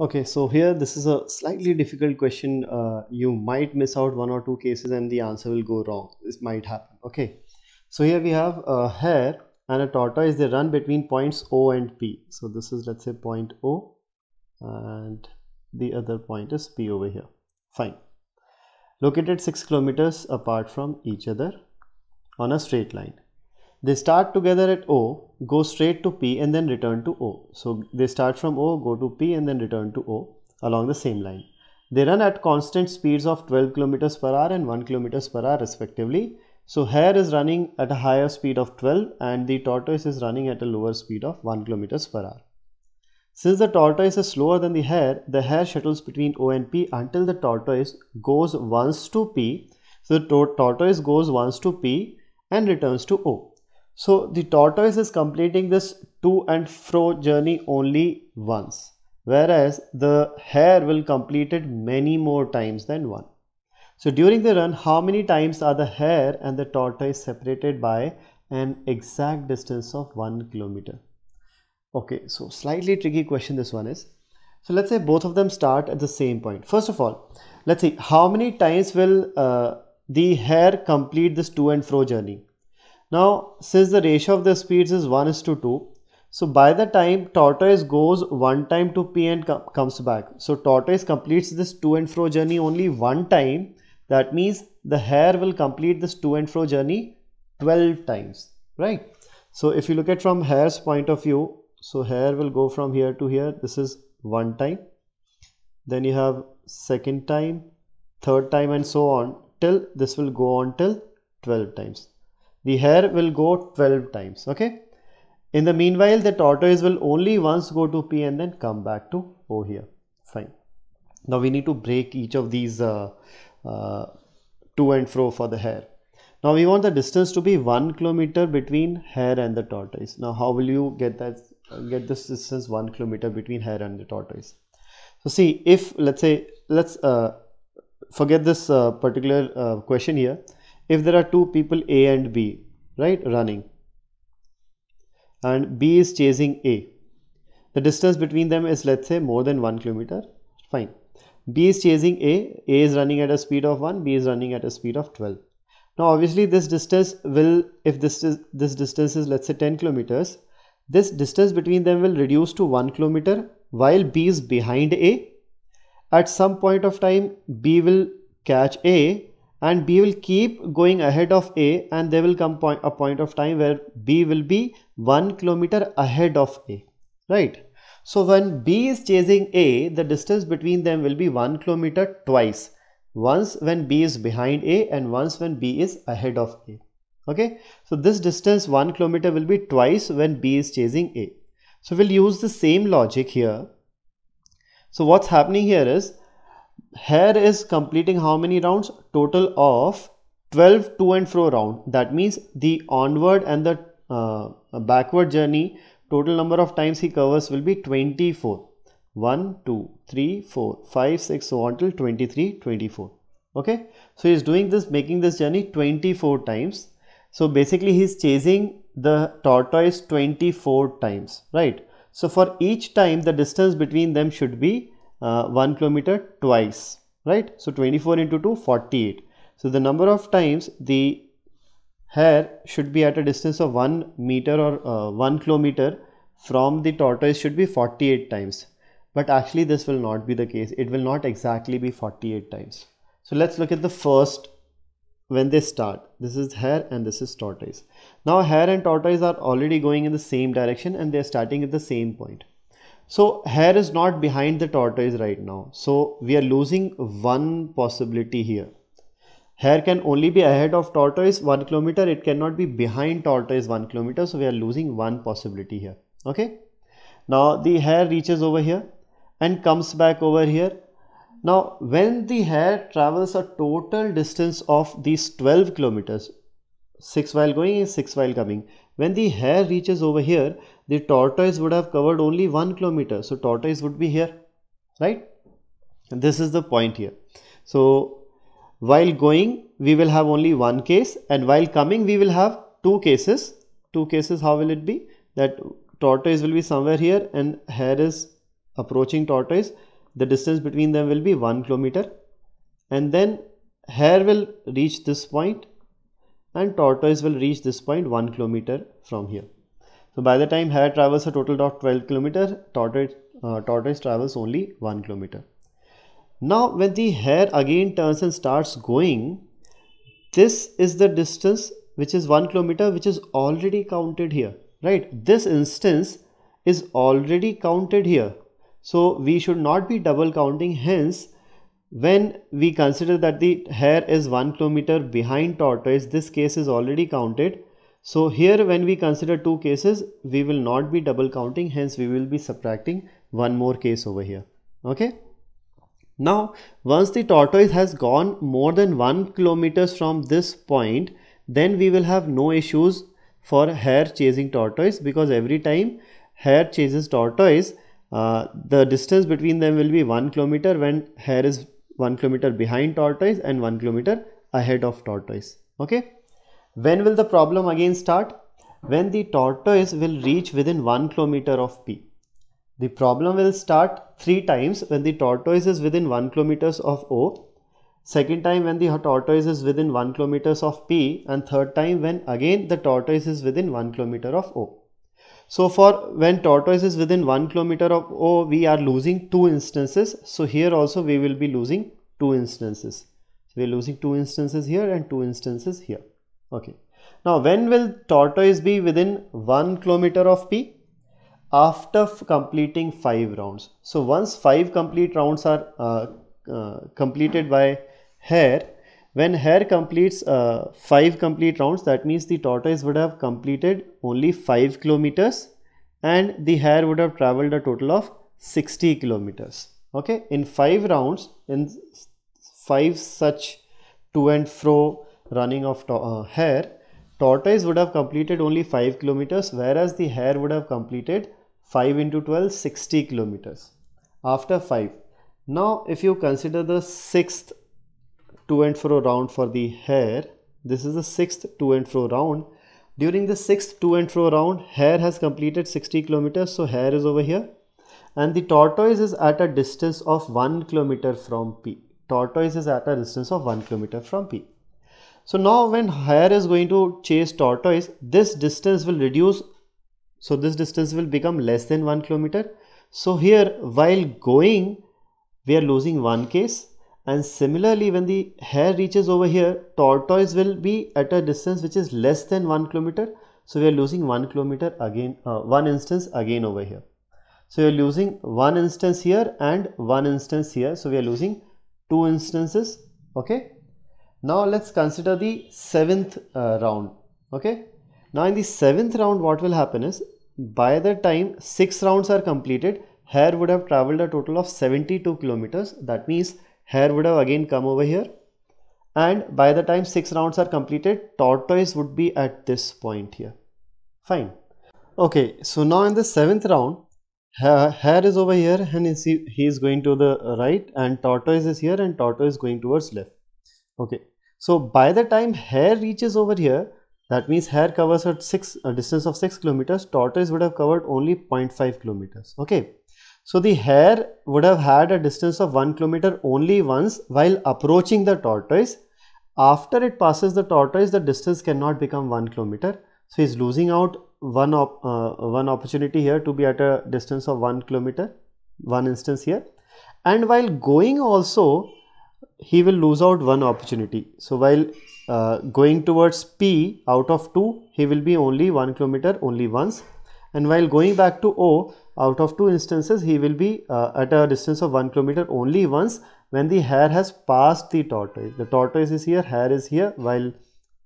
Okay, so here this is a slightly difficult question. Uh, you might miss out one or two cases and the answer will go wrong. This might happen. Okay, so here we have a hare and a tortoise. They run between points O and P. So this is let's say point O and the other point is P over here. Fine. Located 6 kilometers apart from each other on a straight line. They start together at O, go straight to P and then return to O. So they start from O, go to P and then return to O along the same line. They run at constant speeds of 12 km per hour and 1 km per hour respectively. So hare is running at a higher speed of 12 and the tortoise is running at a lower speed of 1 km per hour. Since the tortoise is slower than the hare, the hare shuttles between O and P until the tortoise goes once to P. So the tortoise goes once to P and returns to O. So the tortoise is completing this to and fro journey only once, whereas the hare will complete it many more times than one. So during the run, how many times are the hare and the tortoise separated by an exact distance of 1 kilometer? Okay, so slightly tricky question this one is. So let's say both of them start at the same point. First of all, let's see how many times will uh, the hare complete this to and fro journey? Now, since the ratio of the speeds is 1 is to 2, so by the time tortoise goes one time to P and comes back. So tortoise completes this to and fro journey only one time. That means the hare will complete this to and fro journey 12 times, right? So if you look at from hare's point of view, so hare will go from here to here. This is one time. Then you have second time, third time and so on till this will go on till 12 times the hare will go 12 times okay in the meanwhile the tortoise will only once go to p and then come back to o here fine now we need to break each of these uh, uh, to and fro for the hare now we want the distance to be 1 kilometer between hare and the tortoise now how will you get that get this distance 1 kilometer between hare and the tortoise so see if let's say let's uh, forget this uh, particular uh, question here if there are two people A and B, right, running, and B is chasing A. The distance between them is let's say more than 1 kilometer, fine. B is chasing A, A is running at a speed of 1, B is running at a speed of 12. Now obviously this distance will, if this, is, this distance is let's say 10 kilometers, this distance between them will reduce to 1 kilometer while B is behind A. At some point of time, B will catch A and B will keep going ahead of A and there will come point, a point of time where B will be 1 kilometer ahead of A, right? So when B is chasing A, the distance between them will be 1 kilometer twice. Once when B is behind A and once when B is ahead of A. Okay, so this distance 1 kilometer will be twice when B is chasing A. So we'll use the same logic here. So what's happening here is here is completing how many rounds? Total of 12 to and fro round. That means the onward and the uh, backward journey total number of times he covers will be 24. 1, 2, 3, 4, 5, 6, so on till 23, 24. Okay. So he's doing this, making this journey 24 times. So basically he's chasing the tortoise 24 times, right? So for each time the distance between them should be uh, 1 kilometer twice right so 24 into 2 48 so the number of times the hare should be at a distance of 1 meter or uh, 1 kilometer from the tortoise should be 48 times but actually this will not be the case it will not exactly be 48 times so let's look at the first when they start this is hare and this is tortoise now hare and tortoise are already going in the same direction and they're starting at the same point so hare is not behind the tortoise right now. So we are losing one possibility here. Hare can only be ahead of tortoise 1 kilometer. It cannot be behind tortoise 1 kilometer. So we are losing one possibility here. Okay. Now the hare reaches over here and comes back over here. Now when the hare travels a total distance of these 12 kilometers, 6 while going and 6 while coming. When the hare reaches over here, the tortoise would have covered only 1 kilometer so tortoise would be here right and this is the point here so while going we will have only one case and while coming we will have two cases two cases how will it be that tortoise will be somewhere here and hare is approaching tortoise the distance between them will be 1 kilometer and then hare will reach this point and tortoise will reach this point 1 kilometer from here so by the time hare travels a total of 12 km, tortoise, uh, tortoise travels only 1 kilometer. Now when the hare again turns and starts going, this is the distance which is 1 kilometer which is already counted here, right? This instance is already counted here. So we should not be double counting hence when we consider that the hare is 1 kilometer behind tortoise this case is already counted so here when we consider two cases, we will not be double counting, hence we will be subtracting one more case over here. Okay. Now, once the tortoise has gone more than 1 kilometers from this point, then we will have no issues for hare chasing tortoise because every time hare chases tortoise, uh, the distance between them will be 1 kilometer when hare is 1 kilometer behind tortoise and 1 kilometer ahead of tortoise. Okay. When will the problem again start? When the tortoise will reach within 1 kilometer of P. The problem will start 3 times when the tortoise is within 1 kilometers of O, second time when the tortoise is within 1 kilometers of P and third time when again the tortoise is within 1 kilometer of O. So for when tortoise is within 1 kilometer of O, we are losing 2 instances. So here also we will be losing 2 instances. So we are losing 2 instances here and 2 instances here. Okay. Now when will tortoise be within 1 kilometer of P? After completing 5 rounds. So once 5 complete rounds are uh, uh, completed by hare, when hare completes uh, 5 complete rounds that means the tortoise would have completed only 5 kilometers and the hare would have traveled a total of 60 kilometers. Okay, in 5 rounds, in 5 such to and fro running of to uh, hare, tortoise would have completed only 5 kilometers whereas the hare would have completed 5 into 12 60 kilometers after 5. Now if you consider the sixth to and fro round for the hare, this is the sixth to and fro round. During the sixth to and fro round, hare has completed 60 kilometers, so hare is over here. And the tortoise is at a distance of 1 kilometer from P. Tortoise is at a distance of 1 kilometer from P. So now when hare is going to chase tortoise, this distance will reduce. So this distance will become less than 1 kilometer. So here while going, we are losing one case. And similarly, when the hare reaches over here, tortoise will be at a distance which is less than 1 kilometer. So we are losing 1 kilometer again, uh, one instance again over here. So we are losing one instance here and one instance here. So we are losing two instances. Okay. Now let's consider the seventh uh, round. Okay. Now in the seventh round, what will happen is by the time six rounds are completed, Hare would have traveled a total of 72 kilometers. That means Hare would have again come over here. And by the time six rounds are completed, tortoise would be at this point here. Fine. Okay. So now in the seventh round, Hare is over here and he is going to the right and tortoise is here and tortoise is going towards left okay so by the time hare reaches over here, that means hare covers a, six, a distance of 6 kilometers, tortoise would have covered only 0.5 kilometers. Okay. So the hare would have had a distance of 1 kilometer only once while approaching the tortoise. After it passes the tortoise, the distance cannot become 1 kilometer. So he's losing out one, op uh, one opportunity here to be at a distance of 1 kilometer, one instance here. And while going also, he will lose out one opportunity. So while uh, going towards P out of 2, he will be only 1 kilometer only once. And while going back to O, out of 2 instances, he will be uh, at a distance of 1 kilometer only once when the hare has passed the tortoise. The tortoise is here, hare is here while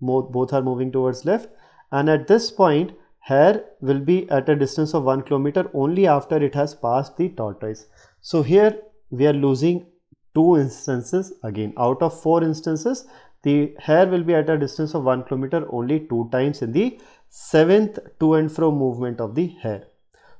both are moving towards left. And at this point, hare will be at a distance of 1 kilometer only after it has passed the tortoise. So here we are losing two instances again out of four instances the hair will be at a distance of 1 kilometer only two times in the seventh to and fro movement of the hair.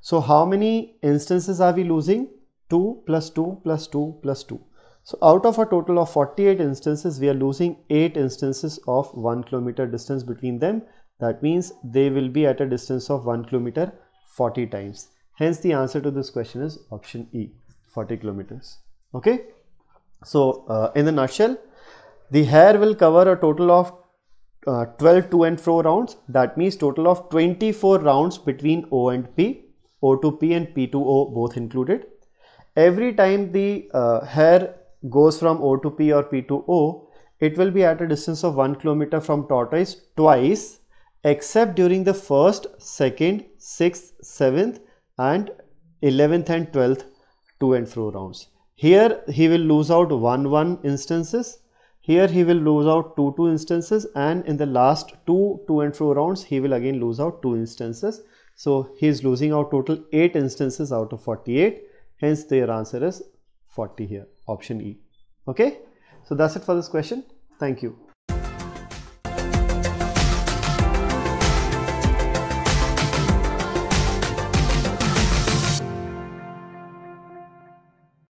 So how many instances are we losing? 2 plus 2 plus 2 plus 2. So out of a total of 48 instances we are losing 8 instances of 1 kilometer distance between them. That means they will be at a distance of 1 kilometer 40 times. Hence the answer to this question is option E 40 kilometers. Okay. So, uh, in the nutshell, the hair will cover a total of uh, 12 to and fro rounds. That means total of 24 rounds between O and P, O to P and P to O both included. Every time the uh, hair goes from O to P or P to O, it will be at a distance of 1 kilometer from tortoise twice except during the 1st, 2nd, 6th, 7th and 11th and 12th to and fro rounds. Here he will lose out 1 1 instances. Here he will lose out 2 2 instances and in the last 2 2 and 4 rounds he will again lose out 2 instances. So he is losing out total 8 instances out of 48. Hence their answer is 40 here option E. Okay. So that's it for this question. Thank you.